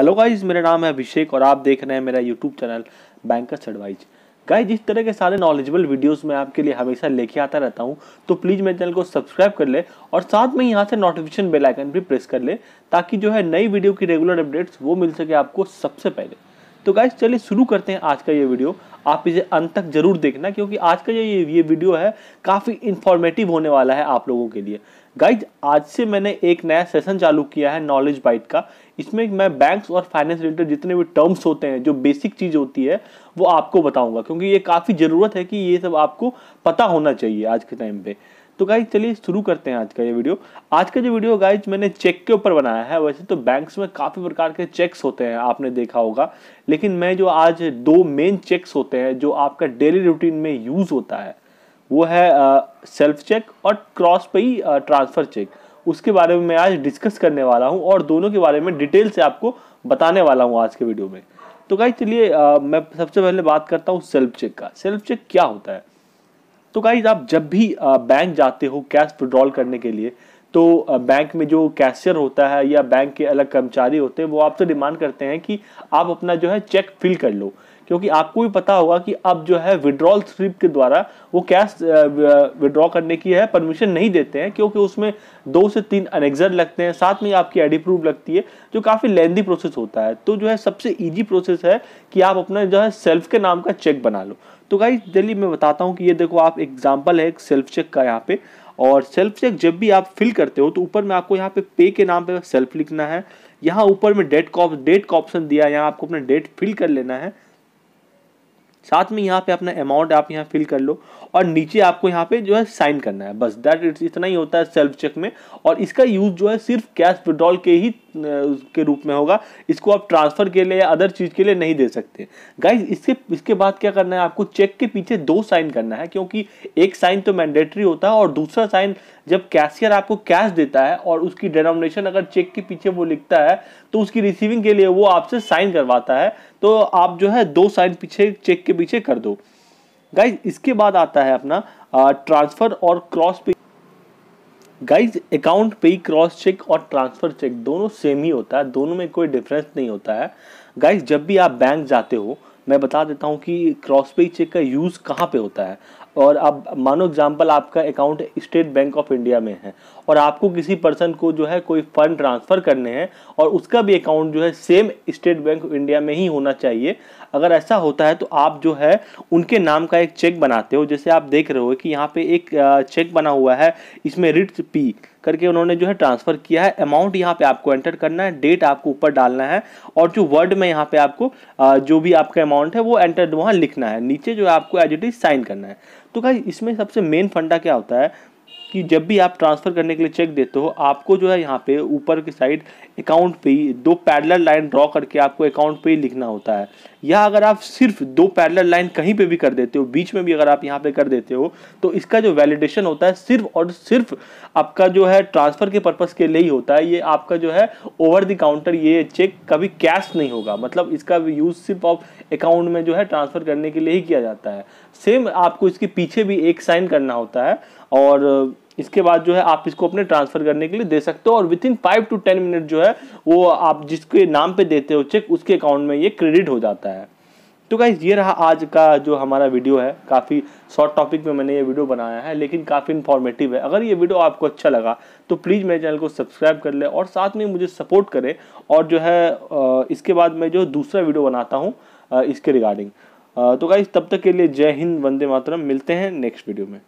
hello guys मेरा नाम है अभिषेक और आप देख रहे हैं मेरा YouTube channel bankers advise guys जिस तरह के सारे नॉलेजेबल वीडियोस मैं आपके लिए हमेशा लेके आता रहता हूँ तो प्लीज़ मेरे चैनल को सब्सक्राइब कर ले और साथ में यहाँ से नोटिफिकेशन बेल आइकन भी प्रेस कर ले ताकि जो है नई वीडियो की रेगुलर अपडेट्स वो मिल सके आपको सबसे पहले तो गाइज चलिए शुरू करते हैं आज का ये वीडियो आप इसे अंत तक जरूर देखना क्योंकि आज का ये ये वीडियो है काफ़ी इन्फॉर्मेटिव होने वाला है आप लोगों के लिए गाइज आज से मैंने एक नया सेशन चालू किया है नॉलेज बाइट का इसमें मैं बैंक्स और फाइनेंस रिलेटेड जितने भी टर्म्स होते हैं जो बेसिक चीज़ होती है वो आपको बताऊंगा क्योंकि ये काफ़ी ज़रूरत है कि ये सब आपको पता होना चाहिए आज के टाइम पे तो गाइज चलिए शुरू करते हैं आज का ये वीडियो आज का जो वीडियो गाइज मैंने चेक के ऊपर बनाया है वैसे तो बैंक्स में काफ़ी प्रकार के चेक्स होते हैं आपने देखा होगा लेकिन मैं जो आज दो मेन चेक्स होते हैं जो आपका डेली रूटीन में यूज़ होता है वो है सेल्फ चेक और क्रॉस पे ही ट्रांसफ़र चेक उसके बारे में मैं आज डिस्कस करने वाला हूँ और दोनों के बारे में डिटेल से आपको बताने वाला हूँ आज के वीडियो में तो गाई चलिए मैं सबसे पहले बात करता हूँ सेल्फ चेक का सेल्फ चेक क्या होता है तो गाइज आप जब भी बैंक जाते हो कैश विड्रॉल करने के लिए तो बैंक में जो कैशियर होता है या बैंक के अलग कर्मचारी होते हैं वो आपसे डिमांड करते हैं कि आप अपना जो है चेक फिल कर लो क्योंकि आपको भी पता होगा कि अब जो है विड्रॉल स्लिप के द्वारा वो कैश विड्रॉ करने की है परमिशन नहीं देते हैं क्योंकि उसमें दो से तीन अनेक्जर लगते हैं साथ में आपकी आईडी प्रूफ लगती है जो काफ़ी लेंदी प्रोसेस होता है तो जो है सबसे ईजी प्रोसेस है कि आप अपना जो है सेल्फ के नाम का चेक बना लो तो गाई जल्दी मैं बताता हूँ कि ये देखो आप एग्जाम्पल है एक सेल्फ चेक का यहाँ पे और सेल्फ चेक जब भी आप फिल करते हो तो ऊपर में आपको यहाँ पे पे के नाम पे सेल्फ लिखना है यहाँ ऊपर में डेट का डेट का ऑप्शन दिया है यहाँ आपको अपना डेट फिल कर लेना है साथ में यहाँ पे अपना अमाउंट आप यहाँ फिल कर लो और नीचे आपको यहाँ पे जो है साइन करना है बस दैट इट्स इतना ही होता है सेल्फ चेक में और इसका यूज़ जो है सिर्फ कैश विड्रॉल के ही के रूप में होगा इसको आप ट्रांसफर के लिए या अदर चीज के लिए नहीं दे सकते गाइज इसके इसके बाद क्या करना है आपको चेक के पीछे दो साइन करना है क्योंकि एक साइन तो मैंडेटरी होता है और दूसरा साइन जब कैशियर आपको कैश देता है और उसकी डेनोमिनेशन अगर चेक के पीछे वो लिखता है तो उसकी रिसीविंग के लिए वो आपसे साइन करवाता है तो आप जो है दो साइन पीछे चेक के पीछे कर दो गाइज इसके बाद आता है अपना ट्रांसफर और क्रॉस पे गाइज अकाउंट पे क्रॉस चेक और ट्रांसफ़र चेक दोनों सेम ही होता है दोनों में कोई डिफरेंस नहीं होता है गाइज जब भी आप बैंक जाते हो मैं बता देता हूँ कि क्रॉस पे चेक का यूज़ कहाँ पे होता है और अब मानो एग्जांपल आपका account State Bank of India में है और आपको किसी पर्सन को जो है कोई फंड ट्रांसफ़र करने हैं और उसका भी अकाउंट जो है same State Bank of India में ही होना चाहिए अगर ऐसा होता है तो आप जो है उनके नाम का एक चेक बनाते हो जैसे आप देख रहे हो कि यहाँ पे एक चेक बना हुआ है इसमें रिट्स पी करके उन्होंने जो है ट्रांसफर किया है अमाउंट यहाँ पे आपको एंटर करना है डेट आपको ऊपर डालना है और जो वर्ड में यहाँ पे आपको जो भी आपका अमाउंट है वो एंटर वहाँ लिखना है नीचे जो है आपको एज इट इज साइन करना है तो क्या इसमें सबसे मेन फंडा क्या होता है कि जब भी आप ट्रांसफ़र करने के लिए चेक देते हो आपको जो है यहाँ पे ऊपर की साइड अकाउंट पे दो पैडलर लाइन ड्रॉ करके आपको अकाउंट पे लिखना होता है या अगर आप सिर्फ दो पैरल लाइन कहीं पे भी कर देते हो बीच में भी अगर आप यहाँ पे कर देते हो तो इसका जो वैलिडेशन होता है सिर्फ और सिर्फ आपका जो है ट्रांसफर के पर्पज के लिए ही होता है ये आपका जो है ओवर द काउंटर ये चेक कभी कैश नहीं होगा मतलब इसका यूज सिर्फ आप अकाउंट में जो है ट्रांसफर करने के लिए ही किया जाता है सेम आपको इसके पीछे भी एक साइन करना होता है और इसके बाद जो है आप इसको अपने ट्रांसफर करने के लिए दे सकते हो और within five to ten minute जो है वो आप जिसके नाम पे देते हो चेक उसके अकाउंट में ये क्रेडिट हो जाता है तो गाइज ये रहा आज का जो हमारा वीडियो है काफ़ी शॉर्ट टॉपिक में मैंने ये वीडियो बनाया है लेकिन काफ़ी इन्फॉर्मेटिव है अगर ये वीडियो आपको अच्छा लगा तो प्लीज़ मेरे चैनल को सब्सक्राइब कर ले और साथ में मुझे सपोर्ट करें और जो है इसके बाद मैं जो दूसरा वीडियो बनाता हूँ इसके रिगार्डिंग तो गाइज तब तक के लिए जय हिंद वंदे मातरम मिलते हैं नेक्स्ट वीडियो में